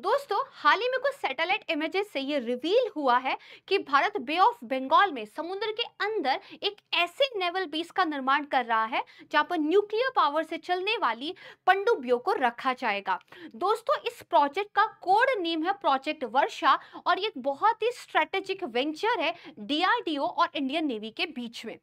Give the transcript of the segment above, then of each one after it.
दोस्तों हाल ही में कुछ सैटेलाइट इमेजेस से ये रिवील हुआ है कि भारत बे ऑफ बंगाल में समुद्र के अंदर एक ऐसे नेवल बेस का निर्माण कर रहा है जहां पर न्यूक्लियर पावर से चलने वाली पंडुबियों को रखा जाएगा दोस्तों इस प्रोजेक्ट का कोड नेम है प्रोजेक्ट वर्षा और ये बहुत ही स्ट्रेटेजिक वेंचर है डीआरडीओ और इंडियन नेवी के बीच में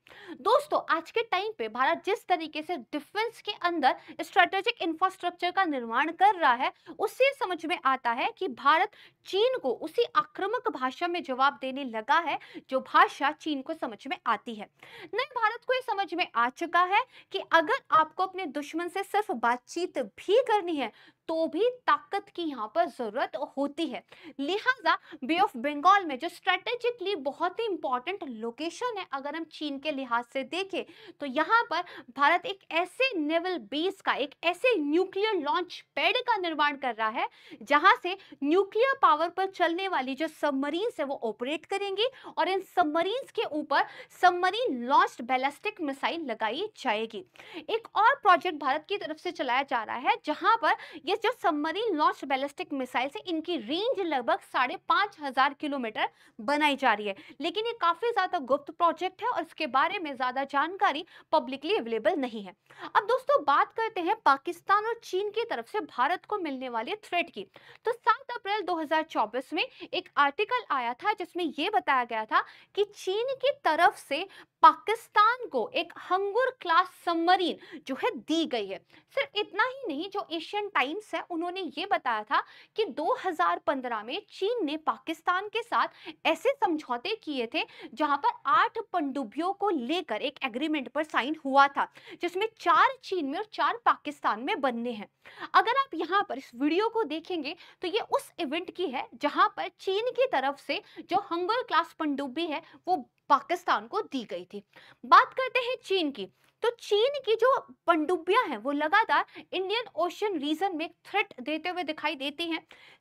दोस्तों आज के टाइम पे भारत जिस तरीके से डिफेंस के अंदर स्ट्रेटेजिक इंफ्रास्ट्रक्चर का निर्माण कर रहा है उससे समझ में आता जाता है कि भारत चीन को उसी आक्रामक भाषा में जवाब देने लगा है जो भाषा चीन को समझ में आती है नए भारत को यह समझ में आ चुका है कि अगर आपको अपने दुश्मन से सिर्फ बातचीत भी करनी है तो भी ताकत की यहाँ पर ज़रूरत होती है लिहाजा बे ऑफ बंगाल में जो स्ट्रेटेजिकली बहुत ही इंपॉर्टेंट लोकेशन है अगर हम चीन के लिहाज से देखें तो यहाँ पर भारत एक ऐसे नेवल बेस का एक ऐसे न्यूक्लियर लॉन्च पैड का निर्माण कर रहा है जहाँ से न्यूक्लियर पावर पर चलने वाली जो सबमरीन है वो ऑपरेट करेंगी और इन सबमरीन के ऊपर सबमरीन लॉन्च बैलिस्टिक मिसाइल लगाई जाएगी एक और प्रोजेक्ट भारत की तरफ से चलाया जा रहा है जहां पर ये ये जो सबमरीन लॉन्च बैलिस्टिक मिसाइल से इनकी रेंज लगभग साढ़े पांच हज़ार किलोमीटर बनाई जा रही है लेकिन ये काफ़ी ज़्यादा गुप्त प्रोजेक्ट है और इसके बारे में ज़्यादा जानकारी पब्लिकली अवेलेबल नहीं है अब दोस्तों बात करते हैं पाकिस्तान और चीन की तरफ से भारत को मिलने वाले थ्रेट की तो सात अप्रैल दो में एक आर्टिकल आया था जिसमें यह बताया गया था कि चीन की तरफ से पाकिस्तान को एक हंगुर क्लास सबमरीन जो है दी गई है सिर्फ इतना ही नहीं जो एशियन टाइम्स साइंस है उन्होंने ये बताया था कि 2015 में चीन ने पाकिस्तान के साथ ऐसे समझौते किए थे जहां पर आठ पंडुबियों को लेकर एक एग्रीमेंट पर साइन हुआ था जिसमें चार चीन में और चार पाकिस्तान में बनने हैं अगर आप यहाँ पर इस वीडियो को देखेंगे तो ये उस इवेंट की है जहां पर चीन की तरफ से जो हंगर क्लास पनडुब्बी है वो पाकिस्तान को दी गई थी बात करते हैं चीन की तो चीन की जो पंडुबिया हैं वो लगातार इंडियन ओशन रीजन में थ्रेट देते हुए दिखाई देती हैं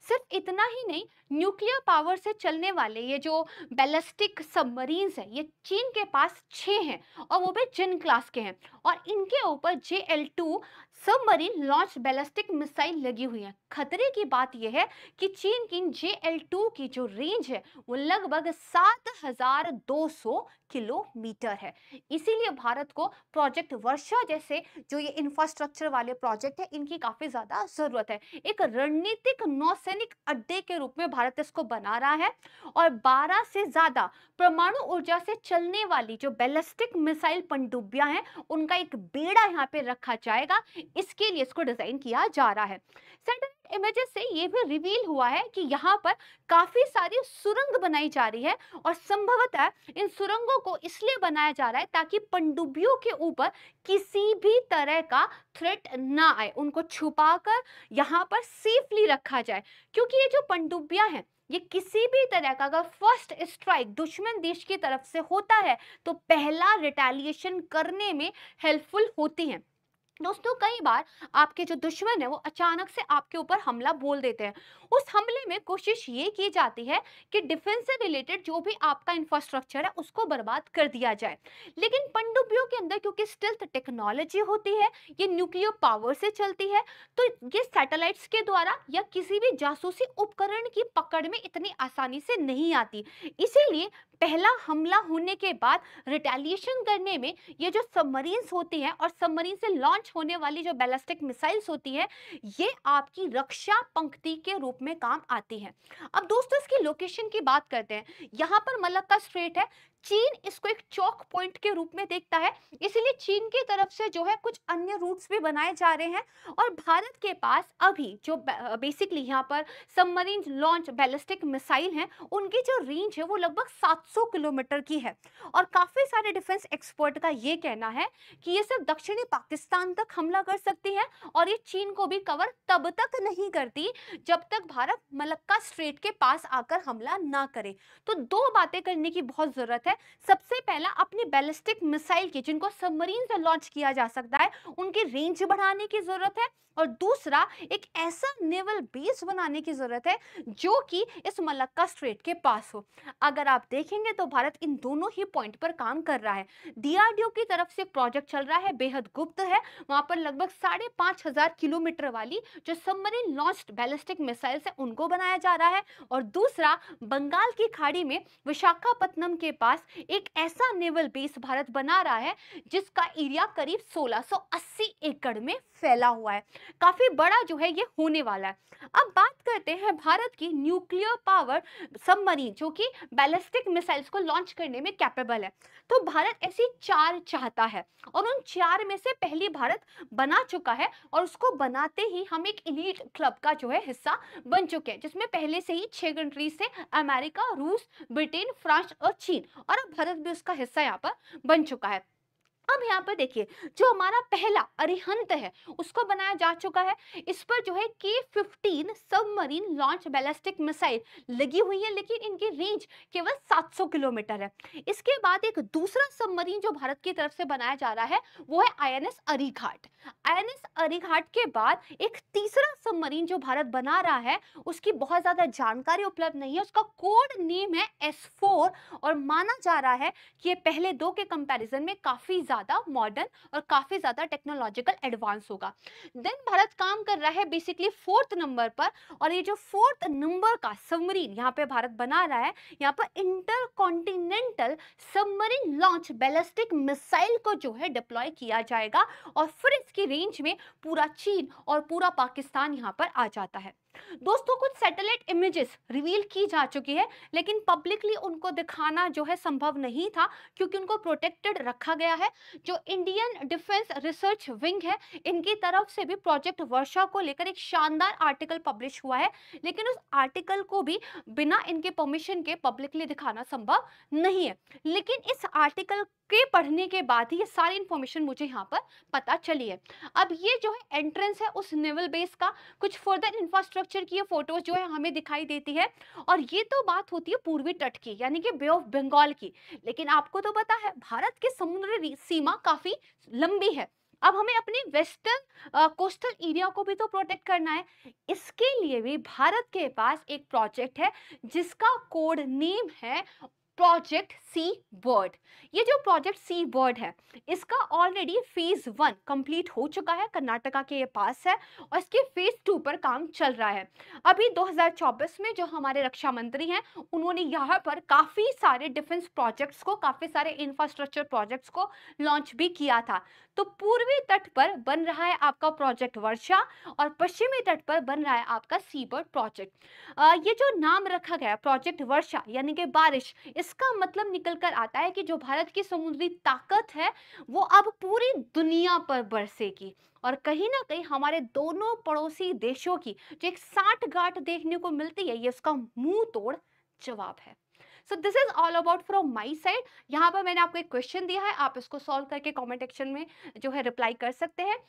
सिर्फ इतना ही नहीं न्यूक्लियर पावर से चलने वाले ये जो बैलिस्टिक सबमरीन हैं ये चीन के पास छः हैं और वो भी जिन क्लास के हैं और इनके ऊपर J L two submarine launch ballistic missile लगी हुई हैं खतरे की बात यह है कि चीन की जे एल टू की जो रेंज है वो लगभग सात हजार दो सौ किलोमीटर है इसीलिए भारत को प्रोजेक्ट प्रोजेक्ट वर्षा जैसे जो ये इंफ्रास्ट्रक्चर वाले प्रोजेक्ट है इनकी काफ़ी ज़्यादा ज़रूरत है एक रणनीतिक नौसैनिक अड्डे के रूप में भारत इसको बना रहा है और बारह से ज़्यादा परमाणु ऊर्जा से चलने वाली जो बैलिस्टिक मिसाइल पनडुब्बियाँ हैं उनका एक बेड़ा यहाँ पे रखा जाएगा इसके लिए इसको डिज़ाइन किया जा रहा है सेंटर इमेजेस से ये भी रिवील हुआ है कि यहाँ पर काफ़ी सारी सुरंग बनाई जा रही है और संभवतः इन सुरंगों को इसलिए बनाया जा रहा है ताकि पंडुबियों के ऊपर किसी भी तरह का थ्रेट ना आए उनको छुपा कर यहाँ पर सेफली रखा जाए क्योंकि ये जो पंडुबियाँ हैं ये किसी भी तरह का अगर फर्स्ट स्ट्राइक दुश्मन देश की तरफ से होता है तो पहला रिटेलिएशन करने में हेल्पफुल होती हैं दोस्तों कई बार आपके जो दुश्मन है वो अचानक से आपके ऊपर हमला बोल देते हैं उस हमले में कोशिश ये की जाती है कि डिफेंस से रिलेटेड जो भी आपका इंफ्रास्ट्रक्चर है उसको बर्बाद कर दिया जाए लेकिन पंडुबियों के अंदर क्योंकि स्टिल्थ टेक्नोलॉजी होती है ये न्यूक्लियर पावर से चलती है तो ये सैटेलाइट्स के द्वारा या किसी भी जासूसी उपकरण की पकड़ में इतनी आसानी से नहीं आती इसीलिए पहला हमला होने के बाद रिटेलिएशन करने में ये जो सबमरीन्स होती हैं और सबमरीन से लॉन्च होने वाली जो बैलिस्टिक मिसाइल्स होती हैं ये आपकी रक्षा पंक्ति के रूप में काम आती है अब दोस्तों इसकी लोकेशन की बात करते हैं यहाँ पर मलक्का स्ट्रेट है चीन इसको एक चौक पॉइंट के रूप में देखता है इसलिए चीन की तरफ से जो है कुछ अन्य रूट्स भी बनाए जा रहे हैं और भारत के पास अभी जो बेसिकली यहाँ पर सबमरीन लॉन्च बैलिस्टिक मिसाइल हैं उनकी जो रेंज है वो लगभग 700 किलोमीटर की है और काफ़ी सारे डिफेंस एक्सपर्ट का ये कहना है कि ये सिर्फ दक्षिणी पाकिस्तान तक हमला कर सकती है और ये चीन को भी कवर तब तक नहीं करती जब तक भारत मलक्का स्ट्रेट के पास आकर हमला ना करे तो दो बातें करने की बहुत ज़रूरत है सबसे पहला बैलिस्टिक मिसाइल की जिनको सबमरीन से लॉन्च किया जा सकता है उनकी रेंज बढ़ाने की ज़रूरत है और दूसरा एक ऐसा नेवल बेस बनाने की ज़रूरत है जो कि इस मलक्का स्ट्रेट के पास हो अगर आप देखेंगे तो भारत इन दोनों ही पॉइंट पर काम कर रहा है डीआरडीओ की तरफ से प्रोजेक्ट चल रहा है बेहद गुप्त है वहां पर लगभग साढ़े पांच हज़ार किलोमीटर वाली जो सबमरीन लॉन्च बैलिस्टिक मिसाइल है उनको बनाया जा रहा है और दूसरा बंगाल की खाड़ी में विशाखापट्टनम के पास एक ऐसा नेवल बेस देश भारत बना रहा है जिसका एरिया करीब 1680 एकड़ में फैला हुआ है काफ़ी बड़ा जो है ये होने वाला है अब बात करते हैं भारत की न्यूक्लियर पावर सबमरीन जो कि बैलिस्टिक मिसाइल्स को लॉन्च करने में कैपेबल है तो भारत ऐसी चार चाहता है और उन चार में से पहली भारत बना चुका है और उसको बनाते ही हम एक इलीट क्लब का जो है हिस्सा बन चुके हैं जिसमें पहले से ही छह कंट्रीज थे अमेरिका रूस ब्रिटेन फ्रांस और चीन और अब भारत भी उसका हिस्सा यहाँ पर बन चुका है अब यहाँ पर देखिए जो हमारा पहला अरिहंत है उसको बनाया जा चुका है इस पर जो है K fifteen submarine launch ballistic missile लगी हुई है लेकिन इनकी रेंज केवल 700 किलोमीटर है इसके बाद एक दूसरा सबमरीन जो भारत की तरफ से बनाया जा रहा है वो है आईएनएस अरीघाट आईएनएस अरीघाट के बाद एक तीसरा सबमरीन जो भारत बना रहा है उसकी बहुत ज्यादा जानकारी उपलब्ध नहीं है उसका कोड नेम है एस और माना जा रहा है कि ये पहले दो के कंपेरिजन में काफी ज़्यादा मॉडर्न और काफ़ी ज़्यादा टेक्नोलॉजिकल एडवांस होगा देन भारत काम कर रहा है बेसिकली फोर्थ नंबर पर और ये जो फोर्थ नंबर का सबमरीन यहाँ पे भारत बना रहा है यहाँ पर intercontinental submarine launch ballistic missile को जो है डिप्लॉय किया जाएगा और फिर इसकी रेंज में पूरा चीन और पूरा पाकिस्तान यहाँ पर आ जाता है दोस्तों कुछ सैटेलाइट इमेजेस रिवील की जा चुकी है लेकिन पब्लिकली उनको दिखाना जो है संभव नहीं था क्योंकि उनको प्रोटेक्टेड रखा गया है जो इंडियन डिफेंस रिसर्च विंग है इनकी तरफ से भी प्रोजेक्ट वर्षा को लेकर एक शानदार आर्टिकल पब्लिश हुआ है लेकिन उस आर्टिकल को भी बिना इनके परमिशन के पब्लिकली दिखाना संभव नहीं है लेकिन इस आर्टिकल के पढ़ने के बाद ही ये सारी इन्फॉर्मेशन मुझे यहाँ पर पता चली है अब ये जो है एंट्रेंस है उस नेवल बेस का कुछ फर्दर इंफ्रास्ट्रक्चर कैप्चर की ये फोटोज जो है हमें दिखाई देती है और ये तो बात होती है पूर्वी तट की यानी कि बे ऑफ बंगाल की लेकिन आपको तो पता है भारत की समुद्री सीमा काफी लंबी है अब हमें अपने वेस्टर्न कोस्टल एरिया को भी तो प्रोटेक्ट करना है इसके लिए भी भारत के पास एक प्रोजेक्ट है जिसका कोड नेम है प्रोजेक्ट सी बर्ड ये जो प्रोजेक्ट सी बर्ड है इसका ऑलरेडी फेज़ वन कंप्लीट हो चुका है कर्नाटका के ये पास है और इसके फेज़ टू पर काम चल रहा है अभी 2024 में जो हमारे रक्षा मंत्री हैं उन्होंने यहाँ पर काफ़ी सारे डिफेंस प्रोजेक्ट्स को काफ़ी सारे इंफ्रास्ट्रक्चर प्रोजेक्ट्स को लॉन्च भी किया था तो पूर्वी तट पर बन रहा है आपका प्रोजेक्ट वर्षा और पश्चिमी तट पर बन रहा है आपका सी बर्ड प्रोजेक्ट ये जो नाम रखा गया प्रोजेक्ट वर्षा यानी कि बारिश इसका मतलब निकल कर आता है कि जो भारत की समुद्री ताकत है वो अब पूरी दुनिया पर बरसेगी और कहीं ना कहीं हमारे दोनों पड़ोसी देशों की जो एक साठ गांठ देखने को मिलती है ये उसका मुंह तोड़ जवाब है so this is all about from my side यहाँ पर मैंने आपको एक क्वेश्चन दिया है आप इसको सॉल्व करके कॉमेंट सेक्शन में जो है रिप्लाई कर सकते हैं